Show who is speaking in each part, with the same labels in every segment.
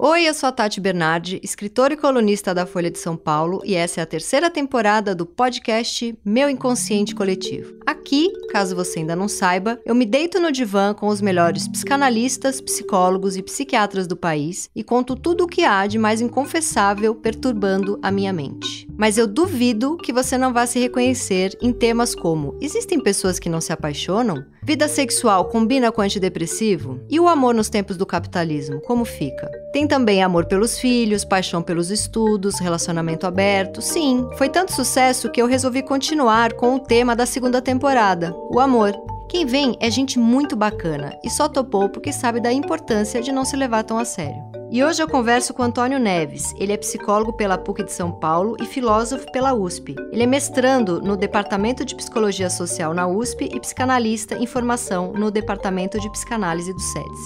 Speaker 1: Oi, eu sou a Tati Bernardi, escritora e colunista da Folha de São Paulo, e essa é a terceira temporada do podcast Meu Inconsciente Coletivo. Aqui, caso você ainda não saiba, eu me deito no divã com os melhores psicanalistas, psicólogos e psiquiatras do país e conto tudo o que há de mais inconfessável perturbando a minha mente mas eu duvido que você não vá se reconhecer em temas como: existem pessoas que não se apaixonam? Vida sexual combina com antidepressivo? E o amor nos tempos do capitalismo, como fica? Tem também amor pelos filhos, paixão pelos estudos, relacionamento aberto. Sim, foi tanto sucesso que eu resolvi continuar com o tema da segunda temporada, o amor. Quem vem é gente muito bacana e só topou porque sabe da importância de não se levar tão a sério. E hoje eu converso com Antônio Neves. Ele é psicólogo pela PUC de São Paulo e filósofo pela USP. Ele é mestrando no Departamento de Psicologia Social na USP e psicanalista em formação no Departamento de Psicanálise do SEDES.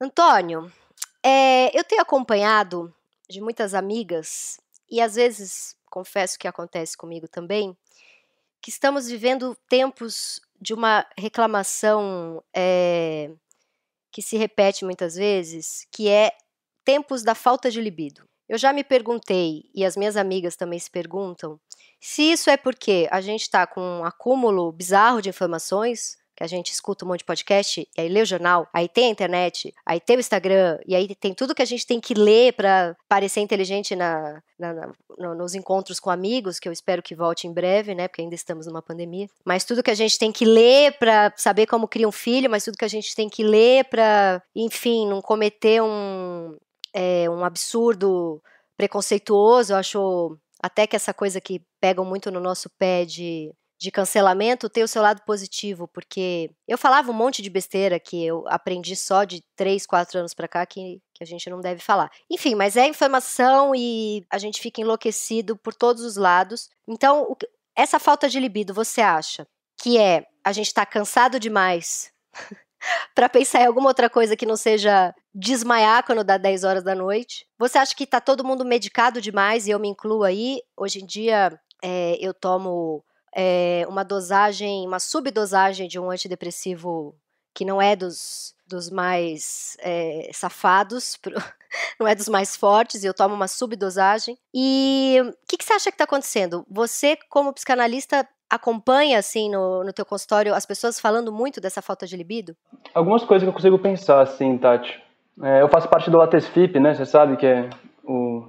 Speaker 2: Antônio, é, eu tenho acompanhado de muitas amigas e às vezes, confesso que acontece comigo também, que estamos vivendo tempos de uma reclamação é, que se repete muitas vezes, que é tempos da falta de libido. Eu já me perguntei, e as minhas amigas também se perguntam, se isso é porque a gente está com um acúmulo bizarro de informações, que a gente escuta um monte de podcast, aí lê o jornal, aí tem a internet, aí tem o Instagram, e aí tem tudo que a gente tem que ler para parecer inteligente na, na, na, nos encontros com amigos, que eu espero que volte em breve, né? Porque ainda estamos numa pandemia. Mas tudo que a gente tem que ler para saber como cria um filho, mas tudo que a gente tem que ler para, enfim, não cometer um, é, um absurdo preconceituoso, eu acho até que essa coisa que pegam muito no nosso pé de de cancelamento tem o seu lado positivo, porque eu falava um monte de besteira que eu aprendi só de 3, 4 anos para cá que, que a gente não deve falar. Enfim, mas é informação e a gente fica enlouquecido por todos os lados. Então, o, essa falta de libido, você acha que é a gente tá cansado demais para pensar em alguma outra coisa que não seja desmaiar quando dá 10 horas da noite? Você acha que tá todo mundo medicado demais e eu me incluo aí? Hoje em dia é, eu tomo é, uma dosagem, uma subdosagem de um antidepressivo que não é dos, dos mais é, safados, pro, não é dos mais fortes, e eu tomo uma subdosagem. E o que, que, você acha que está acontecendo? Você, como psicanalista, acompanha, assim, no, no teu consultório, as pessoas falando muito dessa falta de libido?
Speaker 3: Algumas coisas que eu consigo pensar, assim, Tati. É, eu faço parte do Latesfip, né? Você sabe que é o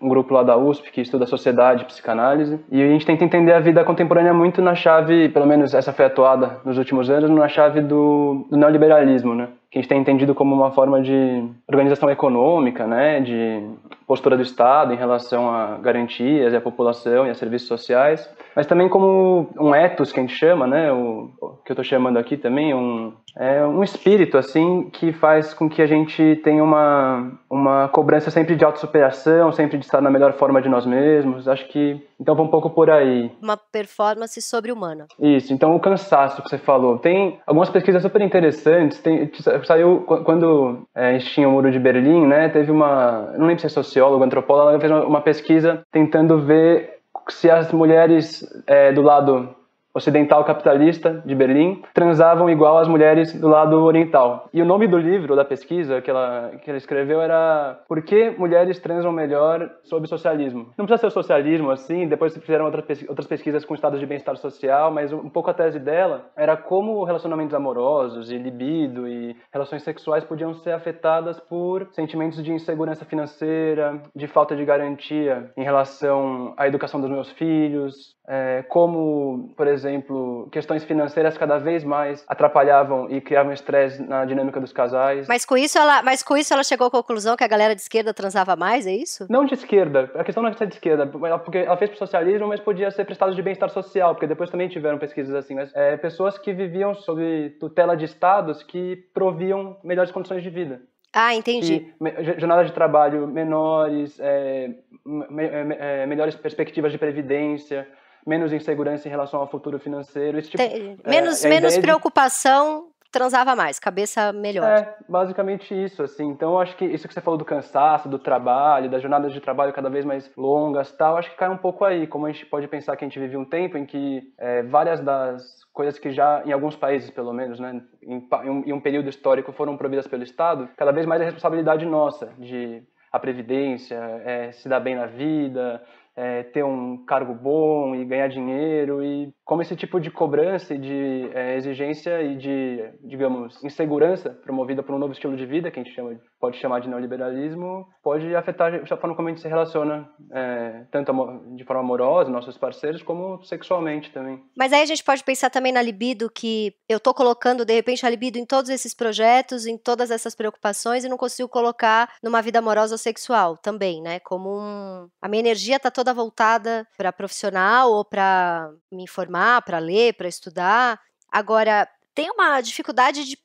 Speaker 3: um grupo lá da USP que estuda sociedade, psicanálise, e a gente tenta entender a vida contemporânea muito na chave, pelo menos essa foi atuada nos últimos anos, na chave do, do neoliberalismo, né? Que a gente tem entendido como uma forma de organização econômica, né? De postura do Estado em relação a garantias e a população e a serviços sociais mas também como um ethos que a gente chama, né? O, que eu estou chamando aqui também, um, é um espírito, assim, que faz com que a gente tenha uma, uma cobrança sempre de autossuperação, sempre de estar na melhor forma de nós mesmos. Acho que. Então, vou um pouco por aí.
Speaker 2: Uma performance sobre-humana.
Speaker 3: Isso. Então, o cansaço que você falou. Tem algumas pesquisas super interessantes. Tem, saiu quando é, tinha o muro de Berlim, né? Teve uma. Não lembro se é sociólogo, antropólogo, ela fez uma pesquisa tentando ver se as mulheres é, do lado ocidental capitalista de Berlim transavam igual as mulheres do lado oriental. E o nome do livro, da pesquisa que ela, que ela escreveu era Por que mulheres transam melhor sob socialismo? Não precisa ser o socialismo assim, depois fizeram outra, outras pesquisas com estados de bem-estar social, mas um pouco a tese dela era como relacionamentos amorosos e libido e relações sexuais podiam ser afetadas por sentimentos de insegurança financeira, de falta de garantia em relação à educação dos meus filhos, é, como, por exemplo, questões financeiras cada vez mais atrapalhavam e criavam estresse na dinâmica dos casais.
Speaker 2: Mas com isso ela, mas com isso ela chegou à conclusão que a galera de esquerda transava mais, é isso?
Speaker 3: Não de esquerda. A questão não é de esquerda, porque ela fez pro socialismo, mas podia ser prestado de bem-estar social, porque depois também tiveram pesquisas assim, mas é, pessoas que viviam sob tutela de estados que proviam melhores condições de vida.
Speaker 2: Ah, entendi.
Speaker 3: Jornadas jornada de trabalho menores, é, me, me, é, melhores perspectivas de previdência menos insegurança em relação ao futuro financeiro. Esse tipo, Tem, menos é menos
Speaker 2: preocupação, de... transava mais, cabeça melhor. É,
Speaker 3: basicamente isso, assim. Então, eu acho que isso que você falou do cansaço, do trabalho, das jornadas de trabalho cada vez mais longas tal, acho que cai um pouco aí. Como a gente pode pensar que a gente vive um tempo em que é, várias das coisas que já, em alguns países pelo menos, né, em, em um período histórico foram proibidas pelo Estado, cada vez mais é responsabilidade nossa de a previdência, é, se dar bem na vida, é, ter um cargo bom e ganhar dinheiro e como esse tipo de cobrança e de é, exigência e de digamos insegurança promovida por um novo estilo de vida que a gente chama, pode chamar de neoliberalismo pode afetar a forma tá como a gente se relaciona é, tanto de forma amorosa nossos parceiros como sexualmente também
Speaker 2: mas aí a gente pode pensar também na libido que eu tô colocando de repente a libido em todos esses projetos em todas essas preocupações e não consigo colocar numa vida amorosa ou sexual também né como um... a minha energia tá toda toda voltada para profissional ou para me informar, para ler, para estudar. Agora, tem uma dificuldade de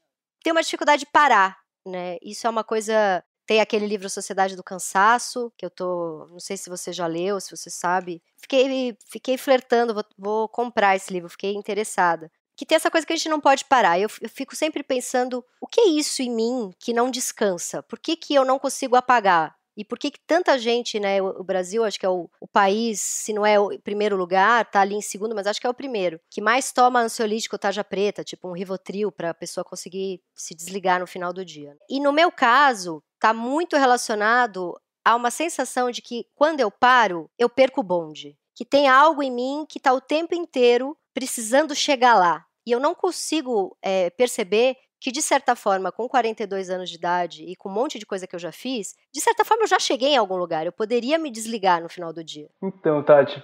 Speaker 2: tem uma dificuldade de parar, né? Isso é uma coisa tem aquele livro Sociedade do Cansaço, que eu tô. Não sei se você já leu, se você sabe. Fiquei, fiquei flertando, vou, vou comprar esse livro, fiquei interessada. Que tem essa coisa que a gente não pode parar. Eu, eu, fico sempre pensando: o que é isso em mim que não descansa? Por que, que eu não consigo apagar? E por que, que tanta gente, né? O Brasil, acho que é o, o, país, se não é o primeiro lugar, tá ali em segundo, mas acho que é o primeiro, que mais toma ansiolítico ou tarja preta, tipo um Rivotril, para a pessoa conseguir se desligar no final do dia. Né? E no meu caso, tá muito relacionado a uma sensação de que quando eu paro, eu perco o bonde. Que tem algo em mim que tá o tempo inteiro precisando chegar lá. E eu não consigo é, perceber que de certa forma, com 42 anos de idade e com um monte de coisa que eu já fiz, de certa forma eu já cheguei em algum lugar, eu poderia me desligar no final do dia.
Speaker 3: Então, Tati,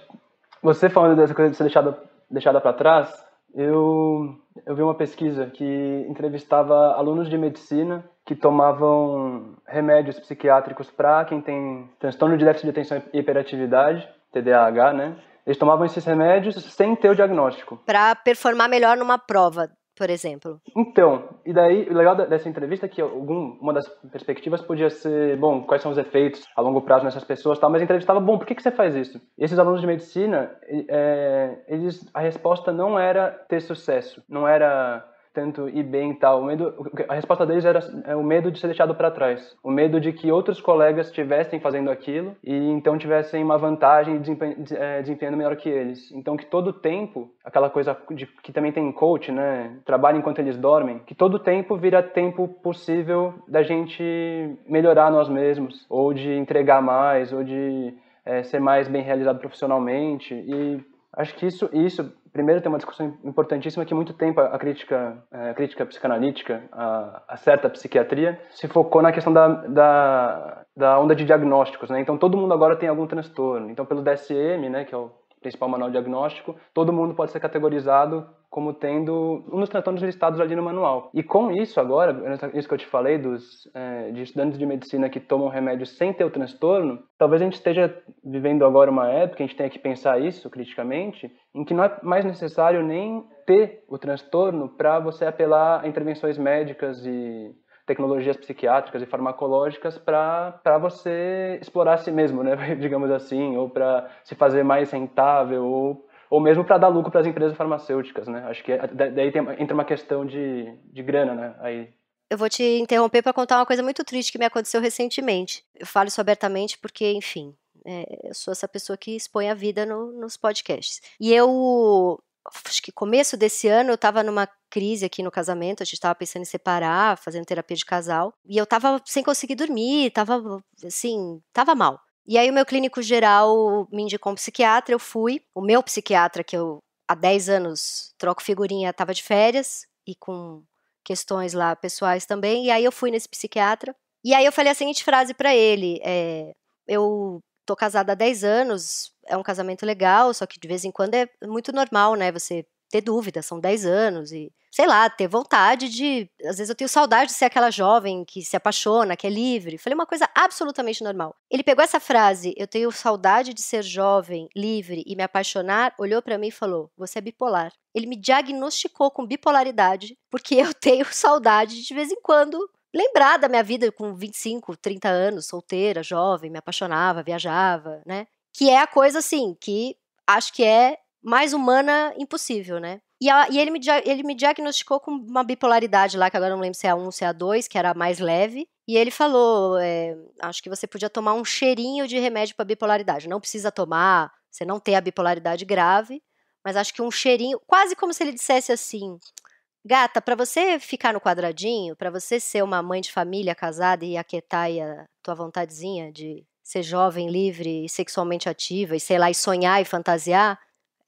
Speaker 3: você falando dessa coisa de ser deixada, deixada para trás, eu, eu vi uma pesquisa que entrevistava alunos de medicina que tomavam remédios psiquiátricos para quem tem transtorno de déficit de atenção e hiperatividade, TDAH, né? Eles tomavam esses remédios sem ter o diagnóstico.
Speaker 2: Para performar melhor numa prova por exemplo.
Speaker 3: Então, e daí o legal dessa entrevista é que algum, uma das perspectivas podia ser, bom, quais são os efeitos a longo prazo nessas pessoas tal, mas a entrevista estava, bom, por que, que você faz isso? E esses alunos de medicina, é, eles, a resposta não era ter sucesso, não era tanto ir bem e tal. O medo, a resposta deles era é, o medo de ser deixado para trás, o medo de que outros colegas estivessem fazendo aquilo e então tivessem uma vantagem é, desempenhando melhor que eles. Então que todo tempo, aquela coisa de, que também tem coach, né, trabalha enquanto eles dormem, que todo tempo vira tempo possível da gente melhorar nós mesmos, ou de entregar mais, ou de é, ser mais bem realizado profissionalmente e acho que isso, isso primeiro tem uma discussão importantíssima que muito tempo a crítica, é, a crítica psicanalítica, a, a certa psiquiatria, se focou na questão da, da, da onda de diagnósticos, né? Então todo mundo agora tem algum transtorno. Então pelo DSM, né, que é o principal manual diagnóstico, todo mundo pode ser categorizado como tendo um dos transtornos listados ali no manual. E com isso agora, isso que eu te falei dos é, de estudantes de medicina que tomam remédio sem ter o transtorno, talvez a gente esteja vivendo agora uma época, a gente tenha que pensar isso criticamente, em que não é mais necessário nem ter o transtorno para você apelar a intervenções médicas e tecnologias psiquiátricas e farmacológicas para você explorar a si mesmo, né? digamos assim, ou para se fazer mais rentável, ou ou mesmo para dar lucro para as empresas farmacêuticas, né? Acho que é, daí tem, entra uma questão de, de grana, né? Aí. Eu vou te
Speaker 2: interromper para contar uma coisa muito triste que me aconteceu recentemente. Eu falo isso abertamente porque, enfim, é, eu sou essa pessoa que expõe a vida no, nos podcasts. E eu acho que começo desse ano eu estava numa crise aqui no casamento, a gente estava pensando em separar, fazendo terapia de casal, e eu estava sem conseguir dormir, estava assim, estava mal. E aí o meu clínico geral me indicou um psiquiatra, eu fui. O meu psiquiatra, que eu há 10 anos troco figurinha, estava de férias e com questões lá pessoais também. E aí eu fui nesse psiquiatra. E aí eu falei a seguinte frase para ele: é, Eu tô casada há 10 anos, é um casamento legal, só que de vez em quando é muito normal, né? Você ter dúvida, são 10 anos e, sei lá, ter vontade de, às vezes eu tenho saudade de ser aquela jovem que se apaixona, que é livre. Falei uma coisa absolutamente normal. Ele pegou essa frase, eu tenho saudade de ser jovem, livre e me apaixonar, olhou para mim e falou: "Você é bipolar". Ele me diagnosticou com bipolaridade, porque eu tenho saudade de, de vez em quando lembrar da minha vida com 25, 30 anos, solteira, jovem, me apaixonava, viajava, né? Que é a coisa assim que acho que é mais humana impossível, né? E, a, e ele, me, ele me diagnosticou com uma bipolaridade lá, que agora não lembro se é a 1 ou se é a 2, que era a mais leve. E ele falou: é, acho que você podia tomar um cheirinho de remédio para bipolaridade. Não precisa tomar, você não tem a bipolaridade grave, mas acho que um cheirinho, quase como se ele dissesse assim: Gata, para você ficar no quadradinho, para você ser uma mãe de família casada e aquietar a tua vontadezinha de ser jovem, livre e sexualmente ativa e sei lá, e sonhar e fantasiar,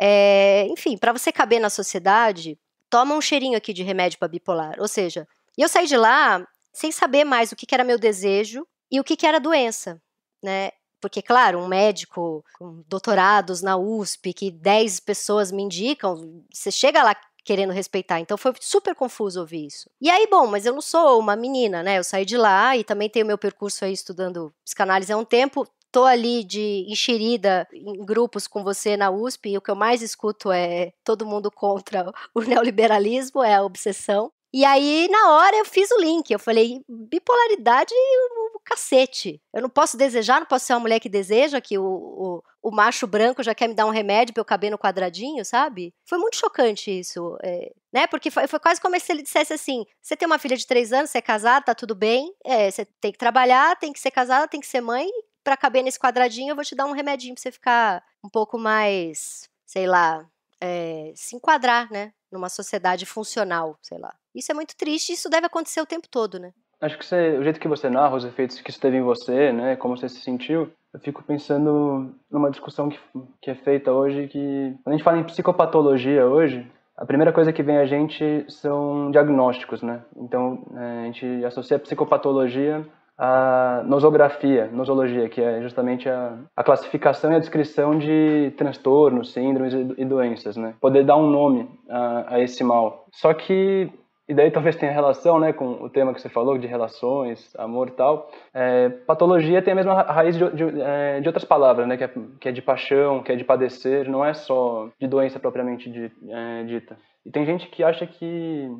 Speaker 2: é, enfim, para você caber na sociedade, toma um cheirinho aqui de remédio para bipolar. Ou seja, eu saí de lá sem saber mais o que, que era meu desejo e o que, que era doença, né? Porque, claro, um médico com doutorados na USP, que 10 pessoas me indicam, você chega lá querendo respeitar. Então foi super confuso ouvir isso. E aí, bom, mas eu não sou uma menina, né? Eu saí de lá e também tenho meu percurso aí estudando psicanálise há um tempo tô ali de enxerida em grupos com você na USP e o que eu mais escuto é todo mundo contra o neoliberalismo, é a obsessão. E aí, na hora, eu fiz o link. Eu falei, bipolaridade, e o cacete. Eu não posso desejar, não posso ser uma mulher que deseja, que o, o, o macho branco já quer me dar um remédio pra eu caber no quadradinho, sabe? Foi muito chocante isso, é, né? Porque foi, foi, quase como se ele dissesse assim, você tem uma filha de três anos, você é casada, tá tudo bem, é, você tem que trabalhar, tem que ser casada, tem que ser mãe, para caber nesse quadradinho, eu vou te dar um remedinho para você ficar um pouco mais, sei lá, é, se enquadrar, né? Numa sociedade funcional, sei lá. Isso é muito triste, isso deve acontecer o tempo todo, né?
Speaker 3: Acho que você, é, o jeito que você narra, os efeitos que isso teve em você, né? Como você se sentiu, eu fico pensando numa discussão que, que é feita hoje, que quando a gente fala em psicopatologia hoje, a primeira coisa que vem a gente são diagnósticos, né? Então, eh, a gente associa a psicopatologia a nosografia, nosologia, que é justamente a, a classificação e a descrição de transtornos, síndromes e, doenças, né? Poder dar um nome a, a esse mal. Só que e daí talvez tenha relação né, com o tema que você falou de relações, amor e tal. É, patologia tem a mesma raiz de, de, é, de outras palavras, né, que é, que, é, de paixão, que é de padecer, não é só de doença propriamente de, é, dita. E tem gente que acha que,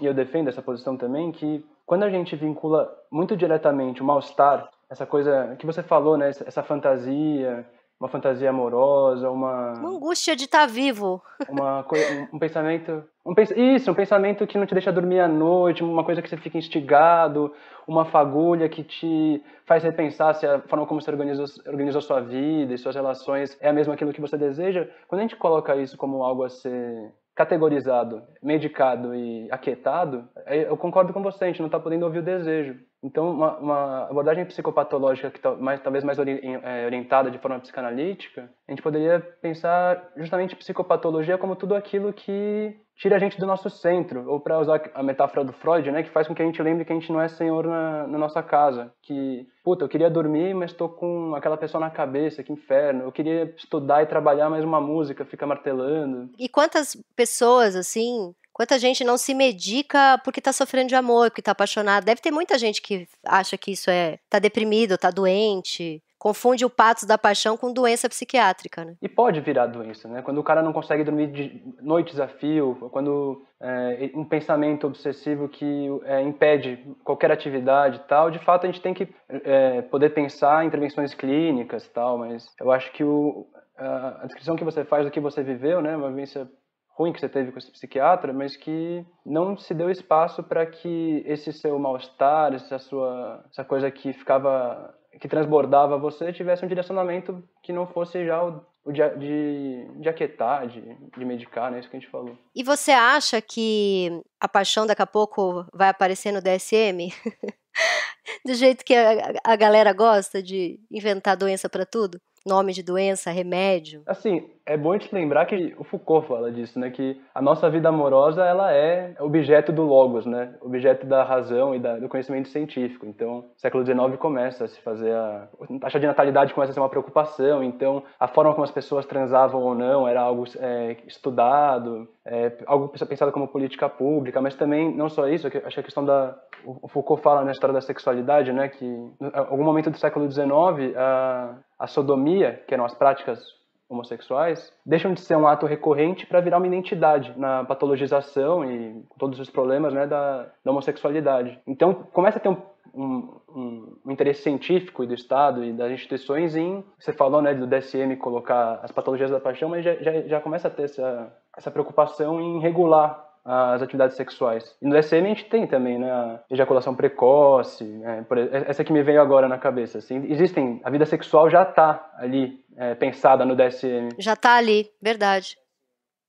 Speaker 3: e eu defendo essa posição também, que quando a gente vincula muito diretamente o mal-estar, essa coisa que você falou, né? Essa fantasia, uma fantasia amorosa, uma. Uma
Speaker 2: angústia de estar tá vivo.
Speaker 3: Uma um, um pensamento. Um, isso, um pensamento que não te deixa dormir à noite, uma coisa que você fica instigado, uma fagulha que te faz repensar se a forma como você organizou, organizou sua vida e suas relações é a mesma aquilo que você deseja. Quando a gente coloca isso como algo a ser categorizado, medicado e aquietado, é, eu concordo com você, a gente não está podendo ouvir o desejo. Então, uma, uma, abordagem psicopatológica que mais, talvez mais ori é, orientada de forma psicanalítica, a gente poderia pensar justamente psicopatologia como tudo aquilo que tira a gente do nosso centro, ou para usar a metáfora do Freud, né, que faz com que a gente lembre que a gente não é senhor na, na nossa casa, que, puta, eu queria dormir, mas estou com aquela pessoa na cabeça, que inferno, eu queria estudar e trabalhar, mas uma música fica martelando. E quantas
Speaker 2: pessoas, assim, Quanta gente não se medica porque tá sofrendo de amor, porque tá apaixonada. Deve ter muita gente que acha que isso é tá deprimido, tá doente. Confunde o patos da paixão com doença psiquiátrica, né?
Speaker 3: E pode virar doença, né? Quando o cara não consegue dormir de noites a fio, quando é, um pensamento obsessivo que é, impede qualquer atividade e tal. De fato, a gente tem que é, poder pensar em intervenções clínicas e tal, mas eu acho que o, a, a descrição que você faz do que você viveu, né, é uma vivência ruim que você teve com esse psiquiatra, mas que não se deu espaço para que esse seu mal-estar, essa sua essa coisa que ficava que transbordava você tivesse um direcionamento que não fosse já o, de, de, de aquietar, de, de medicar, né? É isso que a gente falou.
Speaker 2: E você acha que a paixão daqui a pouco vai aparecer no DSM? do jeito que a, a, galera gosta de inventar doença para tudo? nome de doença, remédio.
Speaker 3: Assim, é bom a gente lembrar que o Foucault fala disso, né? Que a nossa vida amorosa, ela é objeto do logos, né? Objeto da razão e da, do conhecimento científico. Então, século XIX começa a se fazer a... a taxa de natalidade começa a ser uma preocupação. Então, a forma como as pessoas transavam ou não era algo é, estudado, é, algo pensado como política pública. Mas também, não só isso, é acho que a questão da... O Foucault fala na história da sexualidade, né? Que em algum momento do século XIX, a, a sodomia, que eram as práticas homossexuais, deixam de ser um ato recorrente para virar uma identidade na patologização e todos os problemas né, da, da homossexualidade. Então começa a ter um, um, um, um interesse científico e do Estado e das instituições em, você falou né, do DSM colocar as patologias da paixão, mas já, já, já começa a ter essa, essa preocupação em regular as atividades sexuais. E no DSM a gente tem também, né? A ejaculação precoce, né? É, essa que me veio agora na cabeça. Assim, existem, a vida sexual já está ali é, pensada no DSM.
Speaker 2: Já está ali, verdade.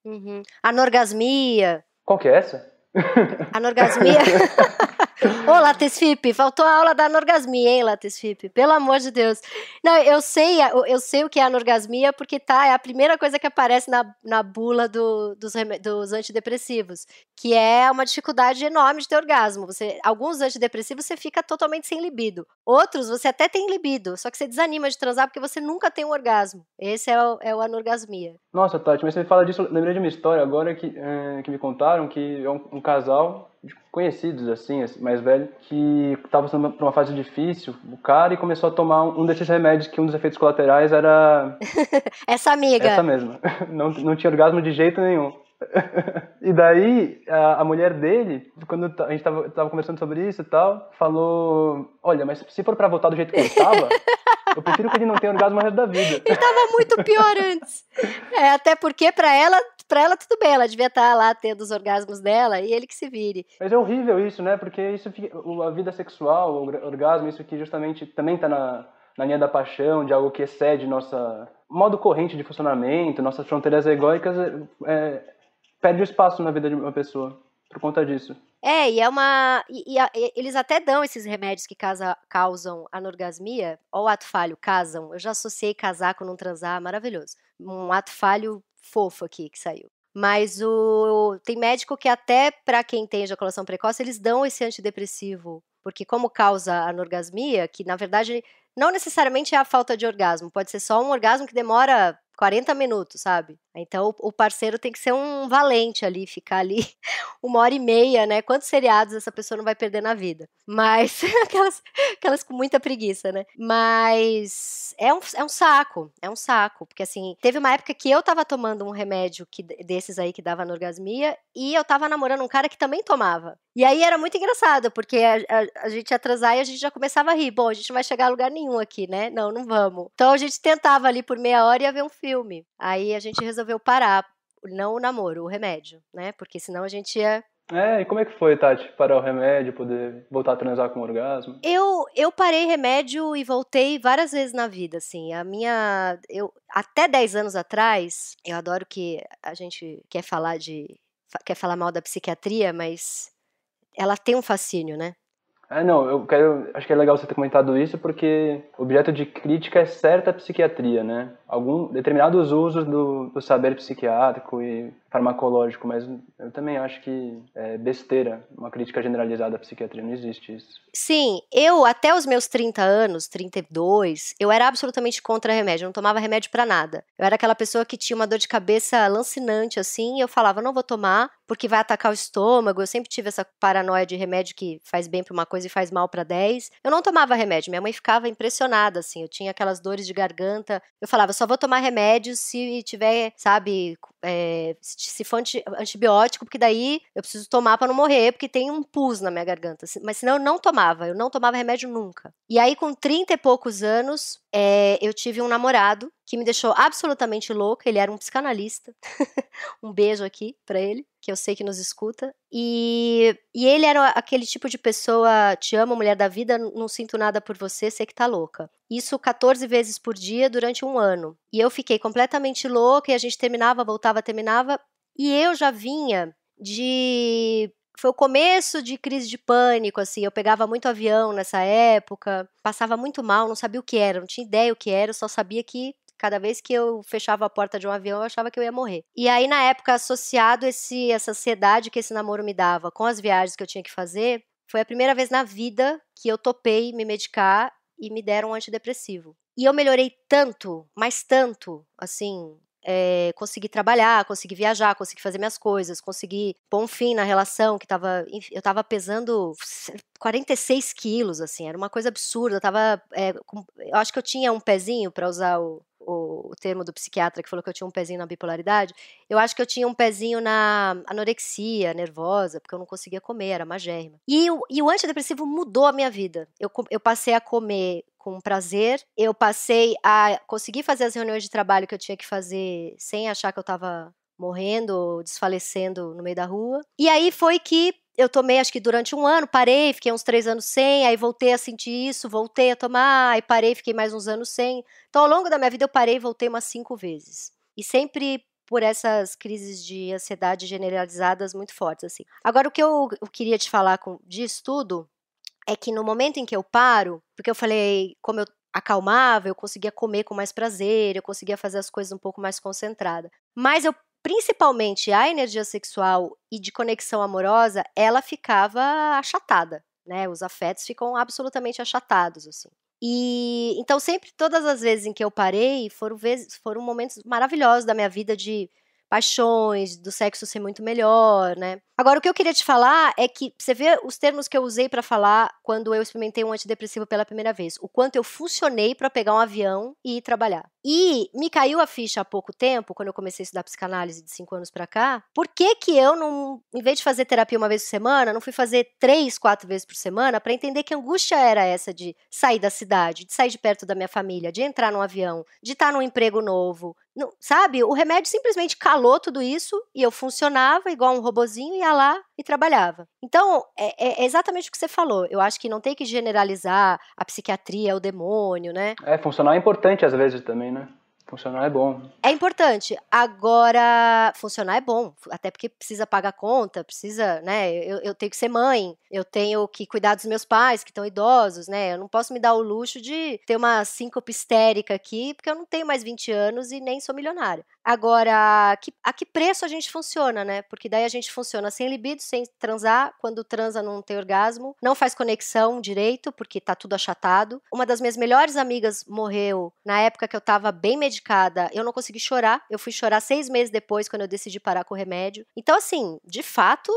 Speaker 2: Uhum. Anorgasmia.
Speaker 3: Qual que é essa? Anorgasmia.
Speaker 2: Ô, Latesfip, faltou a aula da anorgasmia, hein, Latesfip? Pelo amor de Deus. Não, eu sei, eu sei o que é anorgasmia, porque tá, é a primeira coisa que aparece na, na bula do, dos, dos antidepressivos, que é uma dificuldade enorme de ter orgasmo. Você, alguns antidepressivos você fica totalmente sem libido. Outros, você até tem libido, só que você desanima de transar porque você nunca tem um orgasmo. Esse é o, é o anorgasmia.
Speaker 3: Nossa, Tati, mas você fala disso, lembrei de uma história agora que, é, que me contaram, que é um, um casal de conhecidos, assim, assim, mais velho, que estava passando por uma fase difícil, o cara, e começou a tomar um, desses remédios que um dos efeitos colaterais era...
Speaker 2: Essa amiga. Essa
Speaker 3: mesma. Não, não tinha orgasmo de jeito nenhum. e daí, a, a, mulher dele, quando a gente tava, tava conversando sobre isso e tal, falou: Olha, mas se for pra voltar do jeito que ele estava, eu prefiro que ele não tenha orgasmo o resto da vida. Ele tava
Speaker 2: muito pior antes. É, até porque para ela pra ela tudo bem, ela devia estar tá lá tendo os orgasmos dela e ele que se vire.
Speaker 3: Mas é horrível isso, né? Porque isso a vida sexual, o orgasmo, isso aqui justamente também tá na, na linha da paixão, de algo que excede nossa modo corrente de funcionamento, nossas fronteiras egóicas, é, é perde espaço na vida de uma pessoa por conta disso.
Speaker 2: É, e é uma. E, e, e, eles até dão esses remédios que casa, causam anorgasmia, o ato falho, casam. Eu já associei casar com não transar, maravilhoso. Um ato falho fofo aqui que saiu. Mas o tem médico que até para quem tem ejaculação precoce, eles dão esse antidepressivo, porque como causa anorgasmia, que na verdade não necessariamente é a falta de orgasmo, pode ser só um orgasmo que demora 40 minutos, sabe? Então o parceiro tem que ser um valente ali, ficar ali uma hora e meia, né? Quantos seriados essa pessoa não vai perder na vida? Mas aquelas, aquelas com muita preguiça, né? Mas é um, é um saco, é um saco. Porque assim, teve uma época que eu tava tomando um remédio que, desses aí que dava anorgasmia e eu tava namorando um cara que também tomava. E aí era muito engraçado, porque a, a, a, gente ia atrasar e a gente já começava a rir. Bom, a gente não vai chegar a lugar nenhum aqui, né? Não, não vamos. Então a gente tentava ali por meia hora e ia ver um filme. Aí a gente resolveu parar, não o namoro, o remédio, né? Porque senão a gente ia
Speaker 3: é, e como é que foi, Tati, parar o remédio, poder voltar a transar com o orgasmo?
Speaker 2: Eu, eu parei remédio e voltei várias vezes na vida, assim. A minha. Eu, até 10 anos atrás, eu adoro que a gente quer falar de. quer falar mal da psiquiatria, mas ela tem um fascínio, né?
Speaker 3: É, não, eu quero. Acho que é legal você ter comentado isso, porque objeto de crítica é certa psiquiatria, né? algum determinados usos do, do saber psiquiátrico e farmacológico, mas eu também acho que é besteira uma crítica generalizada à psiquiatria, não existe isso.
Speaker 2: Sim, eu até os meus 30 anos, 32, eu era absolutamente contra remédio, eu não tomava remédio para nada. Eu era aquela pessoa que tinha uma dor de cabeça lancinante assim, e eu falava, não vou tomar porque vai atacar o estômago. Eu sempre tive essa paranoia de remédio que faz bem para uma coisa e faz mal para 10. Eu não tomava remédio, minha mãe ficava impressionada assim, eu tinha aquelas dores de garganta. Eu falava, só vou tomar remédio se tiver, sabe, é, se for antibiótico, porque daí eu preciso tomar para não morrer, porque tem um pus na minha garganta. Mas senão eu não tomava, eu não tomava remédio nunca. E aí, com 30 e poucos anos, é, eu tive um namorado que me deixou absolutamente louca. Ele era um psicanalista. um beijo aqui para ele, que eu sei que nos escuta. E, e ele era aquele tipo de pessoa: te amo, mulher da vida, não sinto nada por você, sei que tá louca. Isso 14 vezes por dia durante um ano. E eu fiquei completamente louca e a gente terminava, voltava, terminava. E eu já vinha de foi o começo de crise de pânico, assim, eu pegava muito avião nessa época, passava muito mal, não sabia o que era, não tinha ideia o que era, só sabia que Cada vez que eu fechava a porta de um avião, eu achava que eu ia morrer. E aí, na época, associado esse, essa ansiedade que esse namoro me dava com as viagens que eu tinha que fazer, foi a primeira vez na vida que eu topei me medicar e me deram um antidepressivo. E eu melhorei tanto, mas tanto, assim, é, consegui trabalhar, consegui viajar, consegui fazer minhas coisas, consegui pôr um fim na relação que tava. Eu tava pesando 46 quilos, assim, era uma coisa absurda. Eu tava. É, com, eu acho que eu tinha um pezinho, para usar o, o, o termo do psiquiatra que falou que eu tinha um pezinho na bipolaridade, eu acho que eu tinha um pezinho na anorexia nervosa, porque eu não conseguia comer, era magérrima. E o, e o antidepressivo mudou a minha vida. Eu, eu passei a comer com prazer. Eu passei a conseguir fazer as reuniões de trabalho que eu tinha que fazer sem achar que eu estava morrendo ou desfalecendo no meio da rua. E aí foi que eu tomei acho que durante um ano, parei, fiquei uns três anos sem, aí voltei a sentir isso, voltei a tomar, aí parei, fiquei mais uns anos sem. Então, ao longo da minha vida, eu parei e voltei umas cinco vezes. E sempre por essas crises de ansiedade generalizadas muito fortes, assim. Agora, o que eu, eu queria te falar com, disso tudo é que no momento em que eu paro, porque eu falei, como eu acalmava, eu conseguia comer com mais prazer, eu conseguia fazer as coisas um pouco mais concentrada. Mas eu principalmente a energia sexual e de conexão amorosa, ela ficava achatada, né? Os afetos ficam absolutamente achatados, assim. E então sempre todas as vezes em que eu parei, foram vezes, foram momentos maravilhosos da minha vida de paixões, do sexo ser muito melhor, né? Agora o que eu queria te falar é que você vê os termos que eu usei para falar quando eu experimentei um antidepressivo pela primeira vez, o quanto eu funcionei para pegar um avião e ir trabalhar. E me caiu a ficha há pouco tempo, quando eu comecei a estudar psicanálise de cinco anos para cá, por que que eu não, em vez de fazer terapia uma vez por semana, não fui fazer três, quatro vezes por semana para entender que angústia era essa de sair da cidade, de sair de perto da minha família, de entrar num avião, de estar tá num emprego novo. Não, sabe? O remédio simplesmente calou tudo isso e eu funcionava igual um robozinho, ia lá, e trabalhava. Então, é, é, é, exatamente o que você falou. Eu acho que não tem que generalizar a psiquiatria, é o demônio, né?
Speaker 3: É, funcional é importante às vezes também, né? Funcionar é bom.
Speaker 2: É importante. Agora, funcionar é bom. Até porque precisa pagar conta, precisa, né? Eu, eu, tenho que ser mãe, eu tenho que cuidar dos meus pais, que estão idosos, né? Eu não posso me dar o luxo de ter uma síncope histérica aqui, porque eu não tenho mais 20 anos e nem sou milionária. Agora, que, a que preço a gente funciona, né? Porque daí a gente funciona sem libido, sem transar, quando transa não tem orgasmo, não faz conexão direito, porque tá tudo achatado. Uma das minhas melhores amigas morreu na época que eu tava bem medicada, eu não consegui chorar, eu fui chorar seis meses depois, quando eu decidi parar com o remédio. Então, assim, de fato,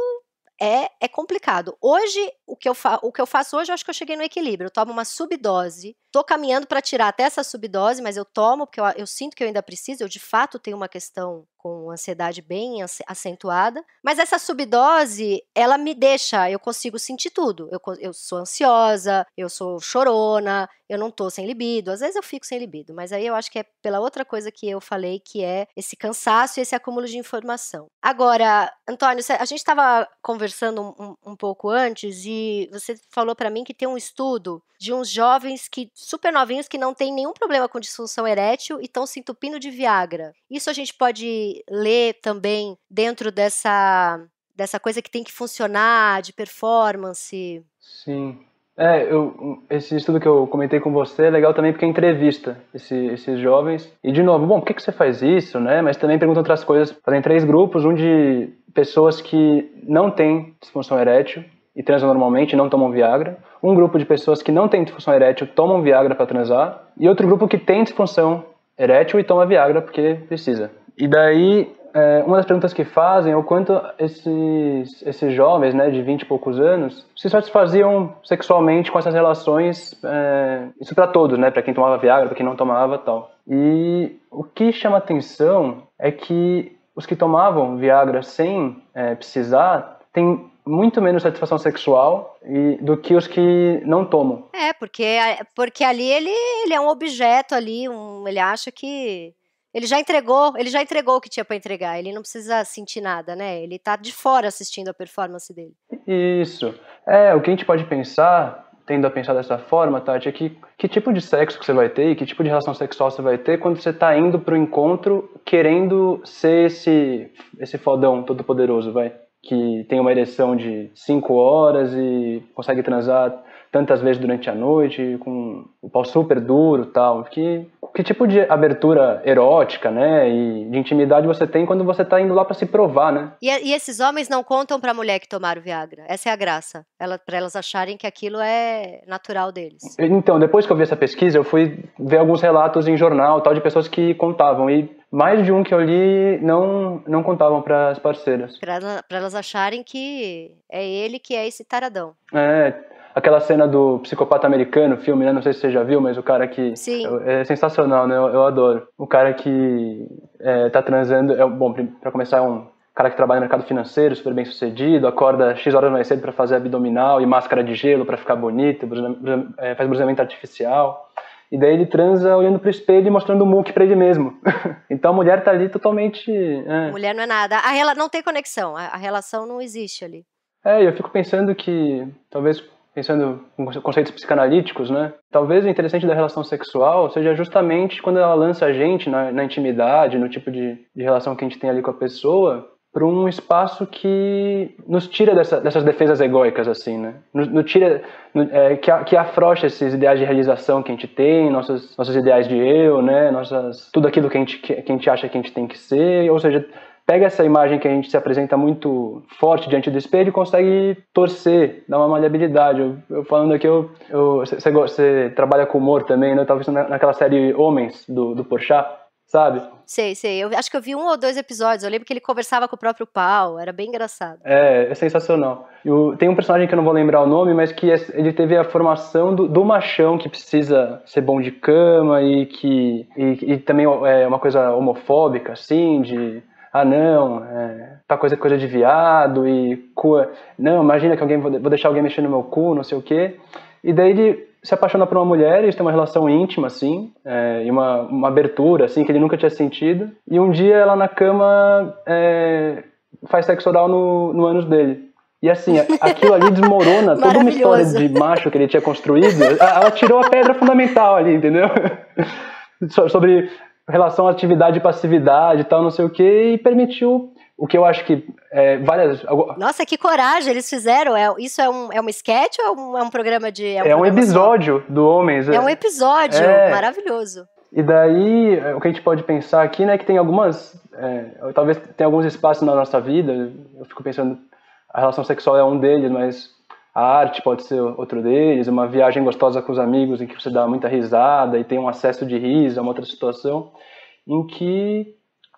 Speaker 2: é, é, complicado. Hoje, o que, eu o que eu faço hoje, eu acho que eu cheguei no equilíbrio. Eu tomo uma subdose Tô caminhando para tirar até essa subdose, mas eu tomo porque eu, eu, sinto que eu ainda preciso. Eu de fato tenho uma questão com ansiedade bem acentuada, mas essa subdose, ela me deixa, eu consigo sentir tudo. Eu, eu sou ansiosa, eu sou chorona, eu não tô sem libido. Às vezes eu fico sem libido, mas aí eu acho que é pela outra coisa que eu falei, que é esse cansaço e esse acúmulo de informação. Agora, Antônio, a gente estava conversando um, um pouco antes e você falou para mim que tem um estudo de uns jovens que super novinhos que não têm nenhum problema com disfunção erétil e estão se entupindo de Viagra. Isso a gente pode ler também dentro dessa, dessa coisa que tem que funcionar, de performance.
Speaker 3: Sim. É, eu, esse estudo que eu comentei com você é legal também porque entrevista esse, esses jovens. E, de novo, bom, por que, que você faz isso, né? Mas também pergunta outras coisas. Fazem três grupos, um de pessoas que não têm disfunção erétil, e transam normalmente, não tomam Viagra. Um grupo de pessoas que não tem disfunção erétil tomam Viagra para transar. E outro grupo que tem disfunção erétil e toma Viagra porque precisa. E daí, é, uma das perguntas que fazem é o quanto esses, esses jovens, né, de 20 e poucos anos, se satisfaziam sexualmente com essas relações. É, isso para todos, né? Para quem tomava Viagra, para quem não tomava tal. E o que chama atenção é que os que tomavam Viagra sem é, precisar têm muito menos satisfação sexual e, do que os que não tomam.
Speaker 2: É, porque, porque ali ele, ele é um objeto ali, um, ele acha que. Ele já entregou, ele já entregou o que tinha para entregar. Ele não precisa sentir nada, né? Ele tá de fora assistindo a performance dele.
Speaker 3: Isso. É, o que a gente pode pensar, tendo a pensar dessa forma, Tati, é que que tipo de sexo que você vai ter e que tipo de relação sexual você vai ter quando você tá indo pro encontro querendo ser esse esse fodão todo poderoso, vai que tem uma ereção de 5 horas e consegue transar tantas vezes durante a noite, com o pau super duro tal. Que, que tipo de abertura erótica, né? E de intimidade você tem quando você tá indo lá para se provar, né?
Speaker 2: E, é, e, esses homens não contam pra mulher que tomaram Viagra. Essa é a graça. Ela, pra elas acharem que aquilo é natural deles.
Speaker 3: Então, depois que eu vi essa pesquisa, eu fui ver alguns relatos em jornal tal, de pessoas que contavam. E mais de um que eu li não, não contavam para as parceiras.
Speaker 2: Para elas acharem que é ele que é esse taradão.
Speaker 3: É, Aquela cena do Psicopata Americano, filme, né? Não sei se você já viu, mas o cara que. Sim. É, é sensacional, né? Eu, eu adoro. O cara que é, tá transando. É, bom, para começar, é um cara que trabalha no mercado financeiro, super bem sucedido, acorda X horas mais cedo para fazer abdominal e máscara de gelo para ficar bonito, é, faz bruxamento artificial. E daí ele transa olhando pro espelho e mostrando o muque pra ele mesmo. então a mulher tá ali totalmente. É.
Speaker 2: Mulher não é nada. A rela... Não tem conexão. A relação não existe ali.
Speaker 3: É, eu fico pensando que talvez pensando em conceitos psicanalíticos, né? Talvez o interessante da relação sexual seja justamente quando ela lança a gente na, na intimidade, no tipo de, de, relação que a gente tem ali com a pessoa, para um espaço que nos tira dessa, dessas defesas egóicas, assim, né? Nos, nos tira, no, é, que, a, que afrocha esses ideais de realização que a gente tem, nossos, nossos ideais de eu, né? Nossas, tudo aquilo que a, gente, que, que a gente acha que a gente tem que ser, ou seja, pega essa imagem que a gente se apresenta muito forte diante do espelho e consegue torcer, dar uma maleabilidade. Eu, eu falando aqui, eu, você trabalha com humor também, né? Eu naquela série Homens, do, do Porchat, sabe?
Speaker 2: Sei, sei. Eu acho que eu vi um ou dois episódios. Eu lembro que ele conversava com o próprio pau. Era bem engraçado.
Speaker 3: É, é sensacional. Eu, tem um personagem que eu não vou lembrar o nome, mas que é, ele teve a formação do, do, machão que precisa ser bom de cama e que. E, e também é uma coisa homofóbica, assim, de ah não, é, tá coisa coisa de viado e cu, é, não, imagina que alguém vou deixar alguém mexendo no meu cu, não sei o quê. E daí ele se apaixona por uma mulher, eles têm uma relação íntima, assim, é, e uma, uma abertura, assim, que ele nunca tinha sentido. E um dia ela na cama é, faz sexo oral no, no ânus dele. E assim, aquilo ali desmorona toda uma história de macho que ele tinha construído. Ela tirou a pedra fundamental ali, entendeu? Sobre relação à atividade e passividade e tal, não sei o que, e permitiu o que eu acho que é, várias.
Speaker 2: Nossa, que coragem eles fizeram! É, isso é um, é um sketch ou é um, é um programa de. É um, é um
Speaker 3: episódio do Homens. É um é. episódio é.
Speaker 2: maravilhoso.
Speaker 3: E daí, é, o que a gente pode pensar aqui, né, que tem algumas. talvez tem alguns espaços na nossa vida, eu fico pensando, a relação sexual é um deles, mas a arte pode ser outro deles, uma viagem gostosa com os amigos em que você dá muita risada e tem um acesso de riso, é uma outra situação em que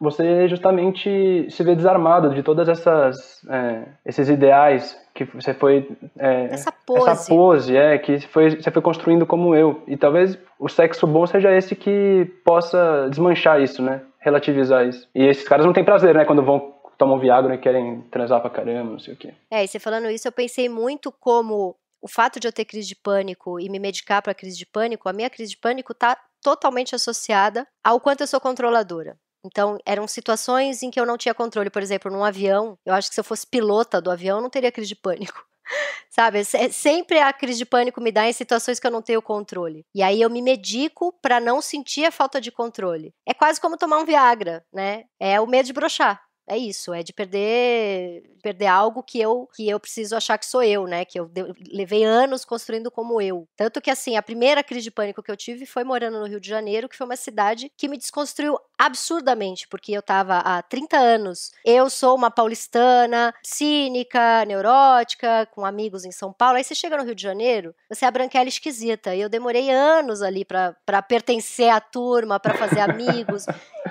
Speaker 3: você justamente se vê desarmado de todas essas é, esses ideais que você foi é, essa pose, essa pose é, que foi, você foi construindo como eu e talvez o sexo bom seja esse que possa desmanchar isso, né? Relativizar isso. E esses caras não têm prazer, né? Quando vão tomam Viagra e querem transar pra caramba, não sei o quê.
Speaker 2: É, e você falando isso, eu pensei muito como o fato de eu ter crise de pânico e me medicar para crise de pânico, a minha crise de pânico tá totalmente associada ao quanto eu sou controladora. Então, eram situações em que eu não tinha controle, por exemplo, num avião. Eu acho que se eu fosse pilota do avião, eu não teria crise de pânico. Sabe, é sempre a crise de pânico me dá em situações que eu não tenho controle. E aí eu me medico para não sentir a falta de controle. É quase como tomar um Viagra, né? É o medo de brochar é isso, é de perder perder algo que eu que eu preciso achar que sou eu, né? Que eu de, levei anos construindo como eu. Tanto que assim, a primeira crise de pânico que eu tive foi morando no Rio de Janeiro, que foi uma cidade que me desconstruiu absurdamente, porque eu tava há 30 anos. Eu sou uma paulistana, cínica, neurótica, com amigos em São Paulo. Aí você chega no Rio de Janeiro, você é a branquela esquisita. E eu demorei anos ali para pertencer à turma, para fazer amigos.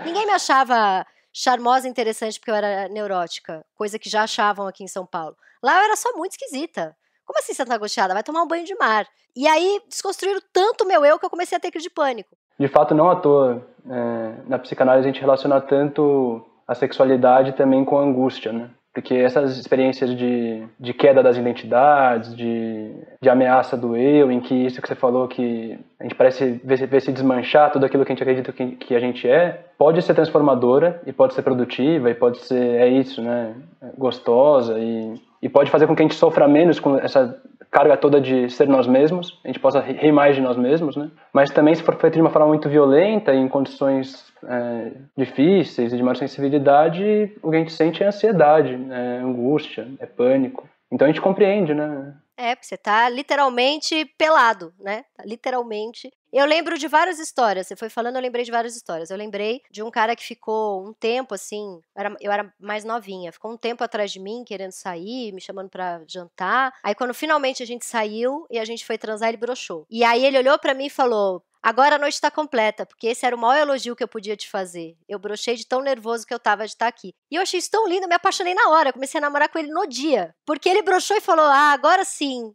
Speaker 2: Ninguém me achava charmosa e interessante porque eu era neurótica, coisa que já achavam aqui em São Paulo. Lá eu era só muito esquisita. Como assim santa tá angustiada? Vai tomar um banho de mar. E aí desconstruíram tanto meu eu que eu comecei a ter crise de pânico.
Speaker 3: De fato, não à toa. É, na psicanálise a gente relaciona tanto a sexualidade também com a angústia, né? Porque essas experiências de, de queda das identidades, de, de ameaça do eu, em que isso que você falou, que a gente parece ver, ver se desmanchar tudo aquilo que a gente acredita que, que a gente é, pode ser transformadora e pode ser produtiva e pode ser, é isso, né? Gostosa e, e pode fazer com que a gente sofra menos com essa carga toda de ser nós mesmos, a gente possa rir mais de nós mesmos, né? Mas também se for feito de uma forma muito violenta, em condições é, difíceis e de maior sensibilidade, o que a gente sente é ansiedade, é angústia, é pânico. Então a gente compreende, né?
Speaker 2: É, porque você tá literalmente pelado, né? Tá literalmente. Eu lembro de várias histórias. Você foi falando, eu lembrei de várias histórias. Eu lembrei de um cara que ficou um tempo assim. Eu era, eu era mais novinha, ficou um tempo atrás de mim, querendo sair, me chamando para jantar. Aí, quando finalmente a gente saiu e a gente foi transar, ele broxou. E aí ele olhou para mim e falou: Agora a noite está completa, porque esse era o maior elogio que eu podia te fazer. Eu brochei de tão nervoso que eu tava de estar tá aqui. E eu achei isso tão lindo, me apaixonei na hora. Comecei a namorar com ele no dia. Porque ele brochou e falou: Ah, agora sim.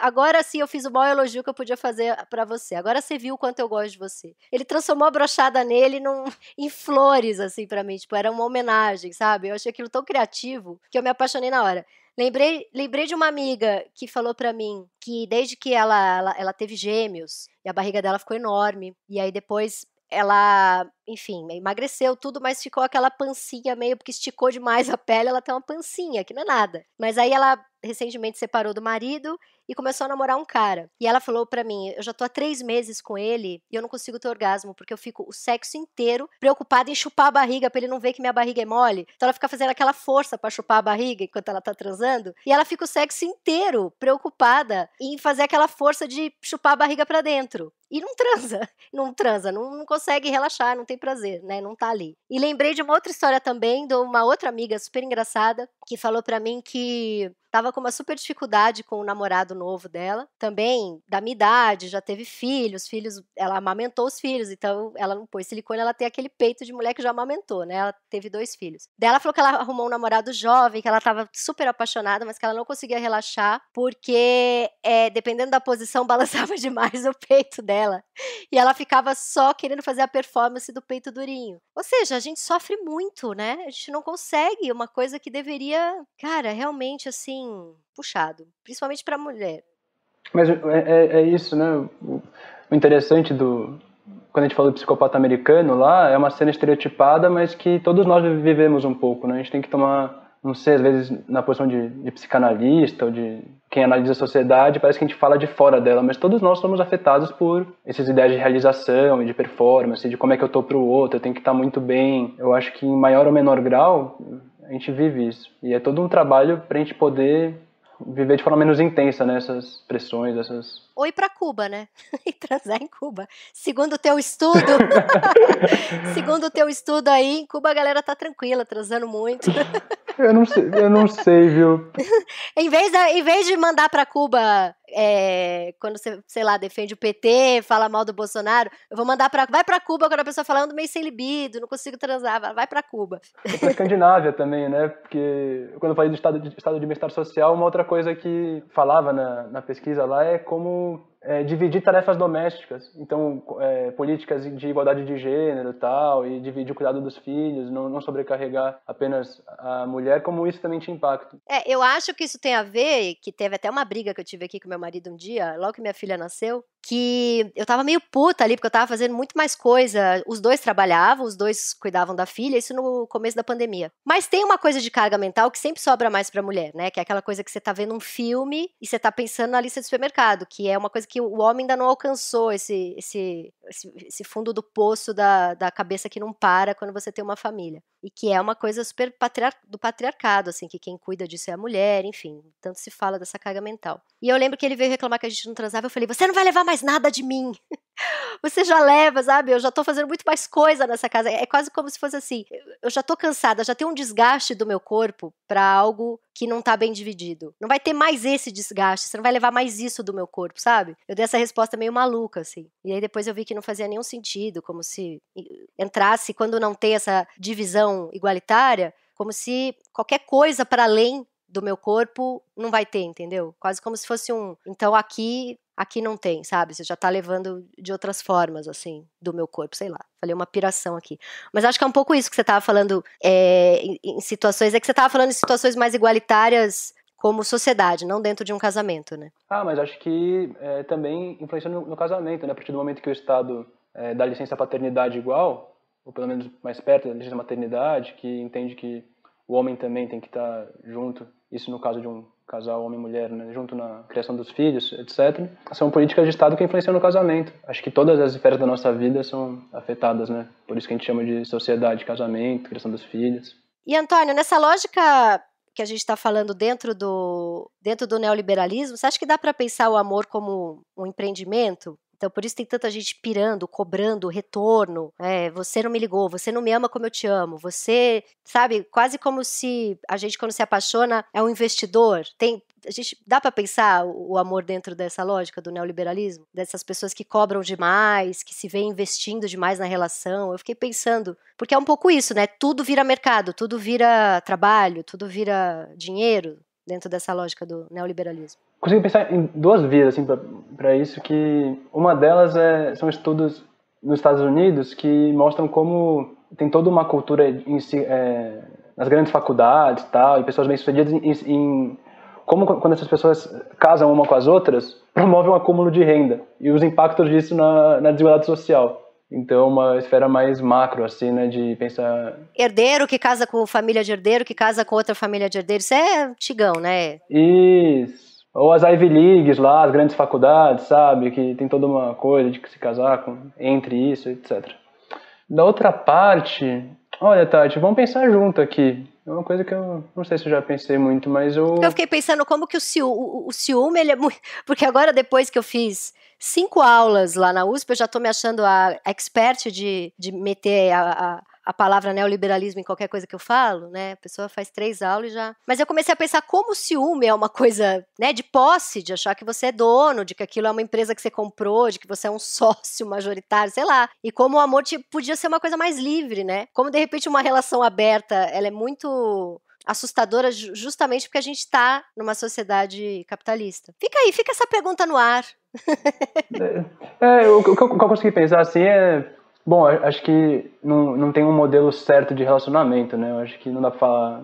Speaker 2: Agora sim eu fiz o maior elogio que eu podia fazer para você. Agora você viu o quanto eu gosto de você. Ele transformou a brochada nele num, em flores, assim, para mim. Tipo, era uma homenagem, sabe? Eu achei aquilo tão criativo que eu me apaixonei na hora. Lembrei, lembrei de uma amiga que falou para mim que desde que ela, ela, ela teve gêmeos, e a barriga dela ficou enorme. E aí depois ela, enfim, emagreceu tudo, mas ficou aquela pancinha meio porque esticou demais a pele, ela tem uma pancinha, que não é nada. Mas aí ela recentemente separou do marido e começou a namorar um cara. E ela falou para mim: eu já tô há três meses com ele e eu não consigo ter orgasmo, porque eu fico o sexo inteiro preocupada em chupar a barriga pra ele não ver que minha barriga é mole. Então ela fica fazendo aquela força para chupar a barriga enquanto ela tá transando. E ela fica o sexo inteiro preocupada em fazer aquela força de chupar a barriga para dentro e não transa, não transa, não, não, consegue relaxar, não tem prazer, né? Não tá ali. E lembrei de uma outra história também, de uma outra amiga super engraçada que falou para mim que Tava com uma super dificuldade com o namorado novo dela. Também, da minha idade, já teve filhos, filhos, ela amamentou os filhos, então ela não pôs silicone, ela tem aquele peito de mulher que já amamentou, né? Ela teve dois filhos. dela falou que ela arrumou um namorado jovem, que ela tava super apaixonada, mas que ela não conseguia relaxar, porque é, dependendo da posição, balançava demais o peito dela. E ela ficava só querendo fazer a performance do peito durinho. Ou seja, a gente sofre muito, né? A gente não consegue uma coisa que deveria. Cara, realmente assim bem puxado, principalmente para mulher.
Speaker 3: Mas é, é, é isso, né? O interessante do. Quando a gente fala do psicopata americano lá, é uma cena estereotipada, mas que todos nós vivemos um pouco, né? A gente tem que tomar, não sei, às vezes na posição de, de psicanalista ou de quem analisa a sociedade, parece que a gente fala de fora dela, mas todos nós somos afetados por essas ideias de realização e de performance, de como é que eu tô pro outro, eu tenho que estar tá muito bem. Eu acho que em maior ou menor grau, a gente vive isso. E é todo um trabalho para a gente poder viver de forma menos intensa nessas né? pressões, essas.
Speaker 1: Ou ir para
Speaker 2: Cuba, né? e transar em Cuba. Segundo o teu estudo, segundo o teu estudo aí, em Cuba a galera tá tranquila, transando muito.
Speaker 3: eu não sei, eu não sei, viu?
Speaker 2: em vez de, em vez de mandar para Cuba é, quando você, sei lá, defende o PT, fala mal do Bolsonaro, eu vou mandar para vai para Cuba quando a pessoa fala ando meio sem libido, não consigo transar, vai para Cuba.
Speaker 3: Pra Escandinávia também, né? Porque quando eu falei do estado de, estado de bem-estar social, uma outra coisa que falava na, na pesquisa lá é como é, dividir tarefas domésticas, então é, políticas de igualdade de gênero tal, e dividir o cuidado dos filhos, não, não, sobrecarregar apenas a mulher, como isso também tinha impacto.
Speaker 2: É, eu acho que isso tem a ver, que teve até uma briga que eu tive aqui com meu marido um dia, logo que minha filha nasceu, que eu tava meio puta ali, porque eu tava fazendo muito mais coisa. Os dois trabalhavam, os dois cuidavam da filha, isso no começo da pandemia. Mas tem uma coisa de carga mental que sempre sobra mais pra mulher, né? Que é aquela coisa que você tá vendo um filme e você tá pensando na lista do supermercado, que é uma coisa que o homem ainda não alcançou, esse, esse, esse, esse fundo do poço da, da cabeça que não para quando você tem uma família. E que é uma coisa super patriar do patriarcado, assim, que quem cuida disso é a mulher, enfim. Tanto se fala dessa carga mental. E eu lembro que ele veio reclamar que a gente não transava, eu falei, você não vai levar mais mais nada de mim. Você já leva, sabe? Eu já tô fazendo muito mais coisa nessa casa. É, é quase como se fosse assim: eu já tô cansada, já tenho um desgaste do meu corpo para algo que não tá bem dividido. Não vai ter mais esse desgaste, você não vai levar mais isso do meu corpo, sabe? Eu dei essa resposta meio maluca, assim. E aí depois eu vi que não fazia nenhum sentido, como se entrasse, quando não tem essa divisão igualitária, como se qualquer coisa para além do meu corpo não vai ter, entendeu? Quase como se fosse um. Então aqui aqui não tem, sabe? Você já tá levando de outras formas, assim, do meu corpo, sei lá. Falei uma piração aqui. Mas acho que é um pouco isso que você tava falando é, em, em, situações. É que você tava falando em situações mais igualitárias como sociedade, não dentro de um casamento, né?
Speaker 3: Ah, mas acho que é, também influencia no, no, casamento, né? A partir do momento que o Estado é, dá licença paternidade igual, ou pelo menos mais perto da licença maternidade, que entende que o homem também tem que estar tá junto, isso no caso de um casal homem e mulher né, junto na criação dos filhos, etc. São políticas de Estado que influenciam no casamento. Acho que todas as esferas da nossa vida são afetadas, né? Por isso que a gente chama de sociedade, casamento, criação dos filhos.
Speaker 2: E Antônio, nessa lógica que a gente está falando dentro do, dentro do neoliberalismo, você acha que dá para pensar o amor como um empreendimento? Então, por isso tem tanta gente pirando, cobrando, retorno. É, você não me ligou, você não me ama como eu te amo. Você, sabe, quase como se a gente, quando se apaixona, é um investidor. Tem, a gente dá para pensar o amor dentro dessa lógica do neoliberalismo, dessas pessoas que cobram demais, que se vêem investindo demais na relação. Eu fiquei pensando, porque é um pouco isso, né? Tudo vira mercado, tudo vira trabalho, tudo vira dinheiro, dentro dessa lógica do neoliberalismo?
Speaker 3: Consigo pensar em duas vias assim para isso, que uma delas é, são estudos nos Estados Unidos que mostram como tem toda uma cultura em si, é, nas grandes faculdades tal, e pessoas bem-sucedidas em, em como quando essas pessoas casam uma com as outras, promove um acúmulo de renda e os impactos disso na, na desigualdade social. Então, uma esfera mais macro, assim, né, de pensar...
Speaker 2: Herdeiro que casa com família de herdeiro, que casa com outra família de herdeiro, isso é antigão, né?
Speaker 3: Isso. Ou as Ivy Leagues lá, as grandes faculdades, sabe, que tem toda uma coisa de se casar com, entre isso, etc. Da outra parte, olha, Tati, vamos pensar junto aqui. É uma coisa que eu não sei se eu já pensei muito, mas eu. Eu
Speaker 2: fiquei pensando como que o ciúme, o, o ciúme ele é muito. Porque agora, depois que eu fiz cinco aulas lá na USP, eu já tô me achando a expert de, de meter a, a a palavra neoliberalismo em qualquer coisa que eu falo, né? A pessoa faz três aulas e já. Mas eu comecei a pensar como o ciúme é uma coisa, né, de posse, de achar que você é dono, de que aquilo é uma empresa que você comprou, de que você é um sócio majoritário, sei lá. E como o amor podia ser uma coisa mais livre, né? Como de repente uma relação aberta, ela é muito assustadora justamente porque a gente está numa sociedade capitalista. Fica aí, fica essa pergunta no ar.
Speaker 3: é, é, o, que eu, o que eu consegui pensar assim é Bom, acho que não, não tem um modelo certo de relacionamento, né? Eu acho que não dá pra falar.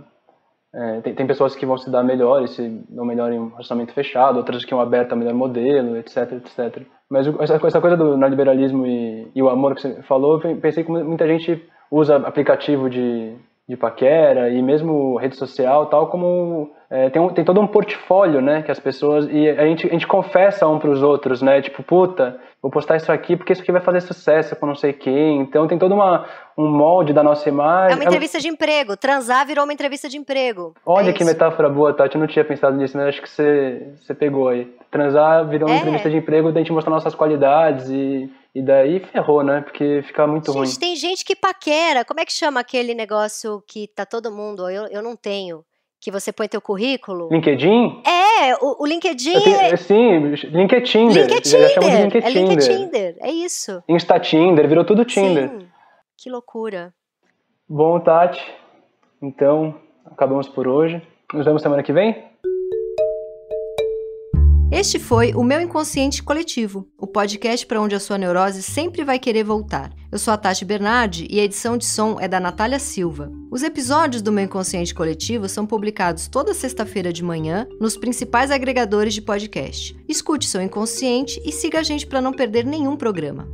Speaker 3: É, tem, tem pessoas que vão se dar melhor e se dão melhor em um relacionamento fechado, outras que um aberto é o melhor modelo, etc, etc. Mas essa, essa coisa do neoliberalismo e, e o amor que você falou, eu pensei que muita gente usa aplicativo de, de paquera e mesmo rede social tal como é, tem, tem todo um portfólio, né, que as pessoas e a gente, a gente confessa um para os outros, né, tipo puta, vou postar isso aqui porque isso aqui vai fazer sucesso com não sei quem. Então tem todo uma, um molde da nossa imagem. É uma entrevista
Speaker 2: é... de emprego. Transar virou uma entrevista de emprego.
Speaker 3: Olha é que isso. metáfora boa, Tati. Eu não tinha pensado nisso, mas né? acho que você, você pegou aí. Transar virou uma é. entrevista de emprego da gente mostrar nossas qualidades e e daí ferrou, né? Porque fica muito gente, ruim. Gente,
Speaker 2: tem gente que paquera. Como é que chama aquele negócio que tá todo mundo? Eu, eu não tenho que você põe teu currículo.
Speaker 3: LinkedIn?
Speaker 2: É, o, o LinkedIn tenho, é,
Speaker 3: é... Sim, LinkedIn. LinkedIn. É LinkedIn,
Speaker 2: é isso.
Speaker 3: Insta Tinder, virou tudo Tinder. Sim,
Speaker 2: que loucura.
Speaker 3: Bom, Tati, então acabamos por hoje. Nos vemos semana que vem?
Speaker 1: Este foi o Meu Inconsciente Coletivo, o podcast para onde a sua neurose sempre vai querer voltar. Eu sou a Tati Bernardi e a edição de som é da Natália Silva. Os episódios do Meu Inconsciente Coletivo são publicados toda sexta-feira de manhã nos principais agregadores de podcast. Escute seu inconsciente e siga a gente para não perder nenhum programa.